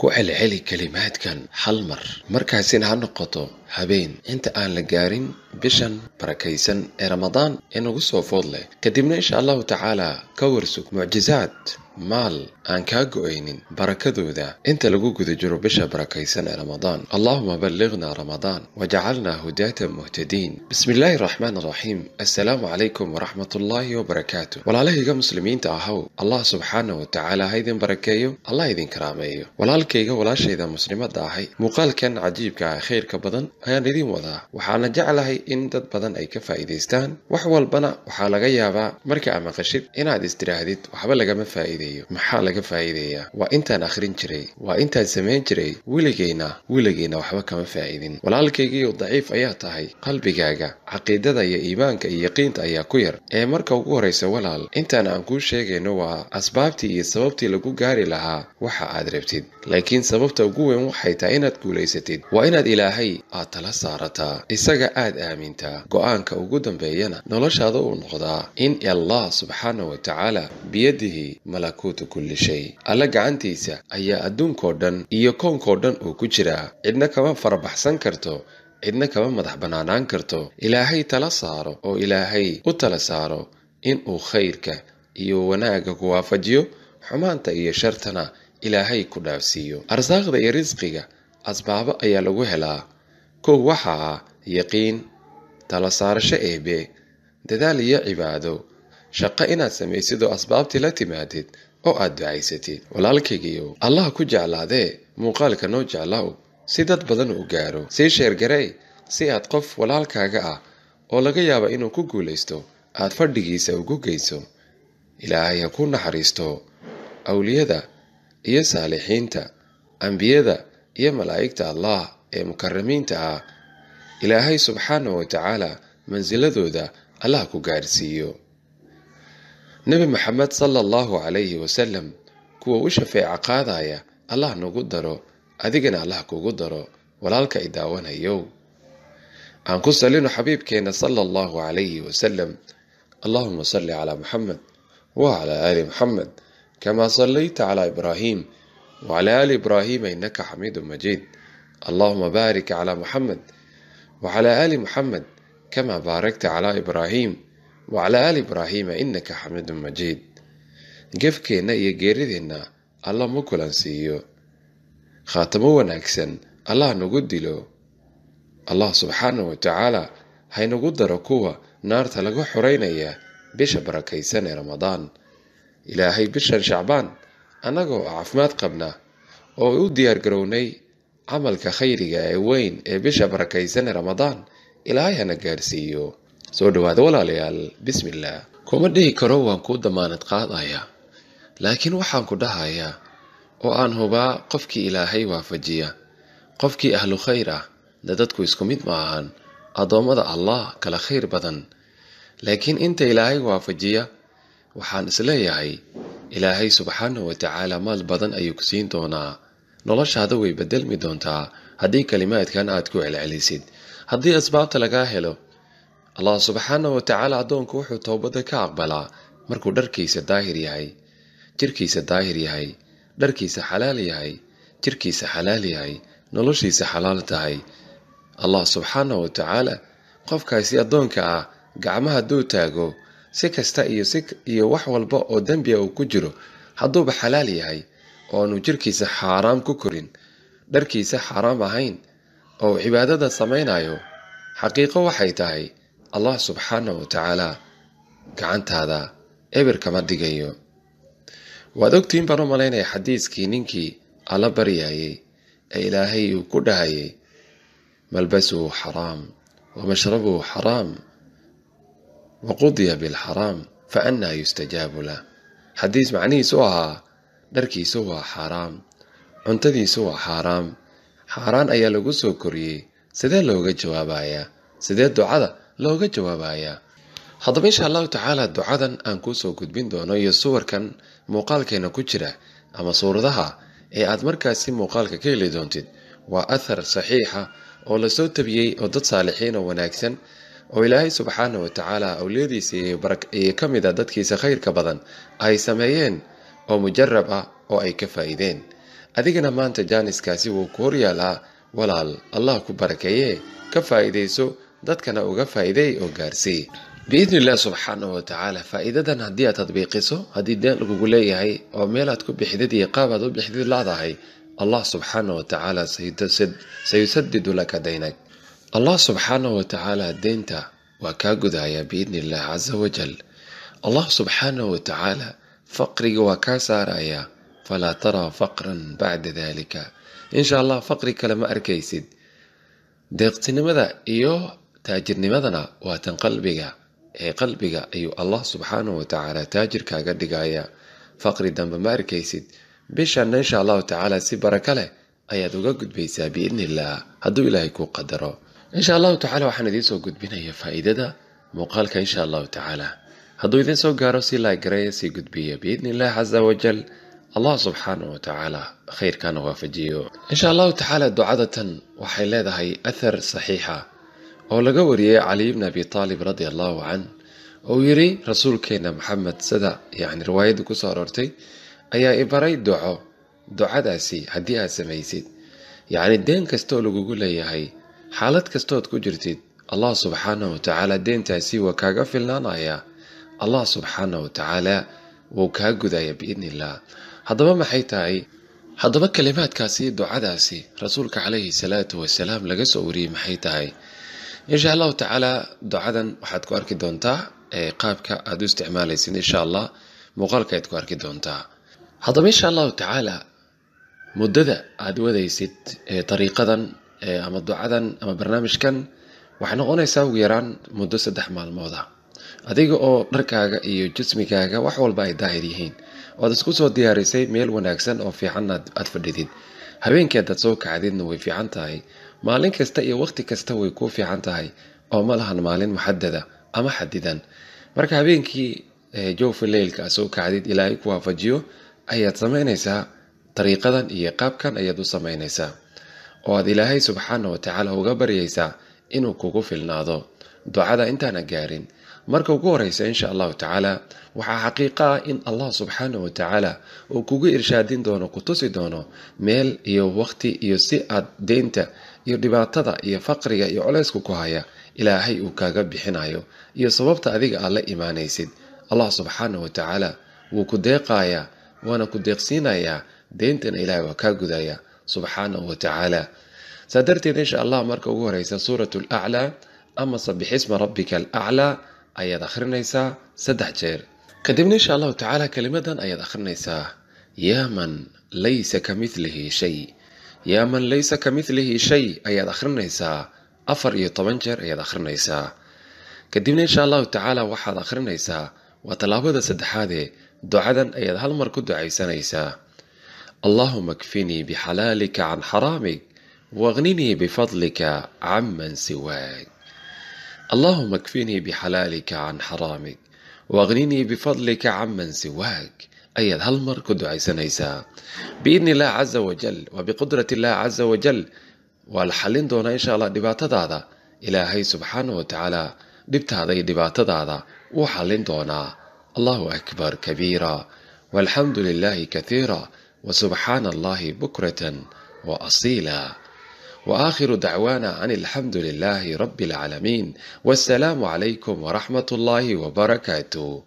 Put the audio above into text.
ku celceli kelimaadkan hal mar markaasina ha noqoto habeen inta aan la gaarin bishan barakaysan ee ramadaan ee nagu soo food leh kadibna insha allahu tacaalaa ka warsug mucjizaad maal aan kaa go-aynin barakadooda inta lagu guda jiro bisha barakaysan ee ramadaan allaahuma balliqnaa ramadaan wajacalnaa hudaata muhtadiin bismi illaahi raxmaan araxiim assalaamu calaykum waraxmatullaahi wabarakaatu walaalahayga muslimiinta ahow allah subxaana watacaala tacaala ha idin barakeeyo allah idin karaameeyo walaalkayga walaashayda muslimadda ahay muuqaalkan cajiibka ah khayrka badan ayaan idiin wadaa waxaana jeclahay in dad badan ay ka faa'iidaystaan wax walbana waxaa laga yaabaa marka ama maqashid inaad istidhaahdid waxba lagama faa'iideeyo maxaa laga faa'iideeyaa waa intaan akhrin jiray waa intaan samayn jiray weligayna weligayna waxba kama faa'iidin walaalkaygiiyo daciif ayaa tahay qalbigaaga caqiidada iyo iimaanka iyo yaqiinta ayaa ku yar ee marka ugu horraysa walaal intaan aan kuu sheegayno waa asbaabtii iyo sababtii lagu gaari lahaa waxa aad rabtid laakiin sababta ugu weyn waxay tahay inaad guulaysatid waa inaad ilaahay aad aad tala saarataa isaga aad aamintaa go'aanka ugu dambeeyana noloshaada uu noqdaa in allah subxaana wa tacaala biyadihi malakuutu kulli shay alla gacantiisa ayaa adduunkoo dhan iyo koonkoo dhan uu ku jiraa cidna kama farabaxsan karto cidna kama madax bannaanaan karto ilaahay tala saaro oo ilaahay u tala saaro inuu khayrka iyo wanaagga ku waafajiyo xumaanta iyo shartana ilaahay ku dhaafsiiyo arsaaqda iyo risqiga asbaabo ayaa lagu helaa kow waxaa ah yaqiin tala saarasho eebbe dadaal iyo cibaado shaqo inaad samaysidoo asbaabtii la timaadid oo aad ducaysatid walaalkaygiiyow allah ku jeclaadee muuqaalka noo jeclaw si dad badan uu gaaro sii sheergarey si aad qof walaalkaaga ah oo laga yaaba inuu ku guulaysto aad fadhigiisa ugu geyso ilaahay ha ku naxariisto awliyada iyo saalixiinta ambiyada iyo malaa'igta allah ee mukaramiinta ah ilaahay subxaana wa tacaala mansiladooda allah ku gaarsiiyo nebi maxamed sala allahu calayhi wasalam kuwa u shafeeca qaadaya allah nagu daro adigana allah kugu daro walaalka i daawanayow aan ku salino xabiibkeenna sala allahu calayhi wasalam allahuma salli calaa maxamed wa calaa aali maxamed kamaa sallayta calaa ibraahim wacalaa aali ibraahiima innaka xamiidu majiid اللهم بارك على محمد وعلى ال محمد كما باركت على ابراهيم وعلى ال ibraahima inaka xamidun majiid gefkeenna iyo geerideenna allah ma kulansiiyo khaatamo wanaagsan allah nagu dilo allah subxaanah wa tacaala haynagu daro kuwa naarta laga xoraynaya bisha barakaysan ee ramadaan ilaahay bishan shacbaan annagoo caafimaad qabna oo u diyaar garownay camalka khayriga ee weyn ee bisha barakaysan ee ramadaan ilaahay hana gaarsiiyo soo dhowaada walaalayaal bismillah kuma dhihi karo waan kuu damaanad qaadayaa laakiin waxaan ku dhahayaa oo aan hubaa qofkii ilaahay waafajiya qofkii ahlu khayr ah de dadku isku mid ma ahan addoommada allah kala khayr badan laakiin inta ilaahay waafajiya waxaan isleeyahay ilaahay subxaanahu wa tacaala maal badan ayuu ku siin doonaa noloshaada way bedelmi doontaa haddii kalimaadkan aad ku celcelisid haddii asbaabta lagaa helo allah subxaana wa tacaala addoonku wuxuu towbada ka aqbalaa markuu dharkiisa daahir yahay jirkiisa daahir yahay dharkiisa xalaal yahay jirkiisa xalaal yahay noloshiisa xalaal tahay allah subxaana wa tacaala qofkaasi addoonka ah gacmaha duu taago si kasta iyo wax walba oo dembiga ah uu ku jiro hadduuba xalaal yahay oanu jirkiisa xaaraam ku korin dharkiisa xaaraam ahayn oo uu cibaadada samaynayo xaqiiqo waxay tahay allah subxaana wa tacaala gacantaada ebir kama dhigayo waad ogtihiin baan u malaynaya xadiiskii ninkii alla baryayay ee ilaahay uu ku dhahayay malbasuhu xaraam wa mashrabuhu xaraam wa qudiya bilxaraam fa annaa yustajaabu lah xadiis macnihiisu ahaa dharkiisu waa xaaraam cuntadiisu waa xaaraam xaaraan ayaa lagu soo koriyey sidee looga jawaabayaa sidee ducada looga jawaabayaa haddaba insha allahu tacaala ducadan aan kuusoo gudbin doono iyo suwarkan muuqaalkeena ku jira ama suuradaha ee aad markaasi muuqaalka ka heli doontid waa athar saxiixa oo lasoo tabiyey oo dad saalixiin oo wanaagsan oo ilaahay subxaana wa tacaala awliyadiisa iyo ka mid a ah dadkiisa khayrka badan ay sameeyeen oo mujarab ah oo ay ka faa'iideen adigana maanta jaaniskaasi wuu ku horyaalaa walaal allah ku barakeeye ka faa'iidayso dadkana uga faa'iideey oo gaarsii biidni illah subxaanahu watacaala faa'iidadan haddii aad tadbiiqiso haddii deen lagugu leeyahay oo meelaad ku bixdid iyo qaab aad u bixdid ladahay allah subxaanahu watacaala sayusadidu laka daynag allah subxaanahu watacaala deynta waa kaa gudahayaa biidni illaah casa wajal allah subxaanahu watacaala faqriga waa kaa saarayaa falaa taraa faqran bacda dalika insha allah faqri kale ma arkaysid deeqtinimada iyo taajirnimadana waa tan qalbiga ee qalbiga ayuu allah subxaanahu watacaala taajirkaaga dhigaya faqri dambe ma arkaysid bishanna insha allahu tacaala si baraka leh ayaad uga gudbaysaa biidnillaah hadduu ilaahay kuu qadaro insha allahu tacala waxaan idiin soo gudbinaya faa'iidada muuqaalka insha allahu tacaala hadduu idin soo gaaro si laagaraye sii gudbiya biidni illah casa wajal allah subxaanah wa tacaala khayrkana waafajiyo insha allahu tacaala ducadatan waxay leedahay athar saxiixa oo laga wariyey caliy bni abi taalib radi allahu can uu yidhi rasuulkeenna maxamed sida yacni riwaayadii ku soo aroortay ayaa ibaray duco ducadaasi haddii aad samaysid yacni deen kastooo lagugu leeyahay xaalad kastood ku jirtid allah subxaanah wa tacaala deentaasi waa kaaga filnaanayaa allah subxaana wa tacaala wuu kaa gudayaa biidni illaah haddaba maxay tahay haddaba kalimaadkaasi ducadaasi rasuulka calayhi salaatu wasalaam laga soo wariyey maxay tahay insha allahu tacaala ducadan waxaad ku arki doontaa qaabka aad u isticmaalaysid insha allah muuqaalka aad ku arki doontaa haddaba insha allahu tacaala muddada aad wadaysid dariiqadan ama ducadan ama barnaamijkan waxay noqonaysaa ugu yaraan muddo saddex maalmooda adiga oo dharkaaga iyo jismigaaga wax walba ay daahir yihiin oad isku soo diyaarisay meel wanaagsan oo fiican aad fadhidid habeenkii habeenkeedaad soo kacdidna way fiican tahay maalin kasta iyo wakhti kasta way kuu fiican tahay oo ma lahan maalin muxadada ama xadidan marka habeenkii eh, joofa leylka aad soo kacdid ilaahay ku waafajiyo ayaad samaynaysaa dariiqadan iyo qaabkan ayaad u samaynaysaa oo aad ilaahay subxaana wa tacaala uga baryaysaa inuu kugu filnaado ducada intaana gaarin marka ugu horeysa insha allahu tacaala waxaa xaqiiqo ah in allah subxaanah wa tacaala uu kugu irshaadin doono ku tusi doono meel iyo waqti iyo si aad deynta iyo dhibaatada iyo faqriga iyo colaysku ku haya ilaahay uu kaaga bixinayo iyo sababta adiga aad la imaanaysid allah subxaanah wa tacaala wuu ku deeqayaa waana ku deeqsiinayaa deyntana ilaahay waa kaa gudaya subxaanahu wa tacaala saa darteed insha allah marka ugu horeysa suuratu alaclaa ama sabixisma rabbika alaclaa ayaad akhrinaysaa saddex jeer kadibna insha allahu tacaala kelimadan ayaad akhrinaysaa yaa laysa ka milihi shay yaa laysa ka midlihi shay ayaad akhrinaysaa afar iyo toban jeer ayaad akhrinaysaa kadibna insha allahu tacaala waxaad akhrinaysaa waa tallaabada saddexaadee ducadan ayaad hal mar ku ducaysanaysaa allaahuma kfinii bixalaalika can xaraamig waqhninii bifadlika canman siwaag اللهم اكفني بحلالك عن حرامك واغنيني بفضلك عمن سواك أي الهلمر كدو عيسى نيسى بإذن الله عز وجل وبقدرة الله عز وجل والحلين دون إن شاء الله دبات هذا إلهي سبحانه وتعالى دبت هذا دبات هذا وحلين دونا الله أكبر كبيرا والحمد لله كثيرا وسبحان الله بكرة وأصيلا واخر دعوانا عن الحمد لله رب العالمين والسلام عليكم ورحمه الله وبركاته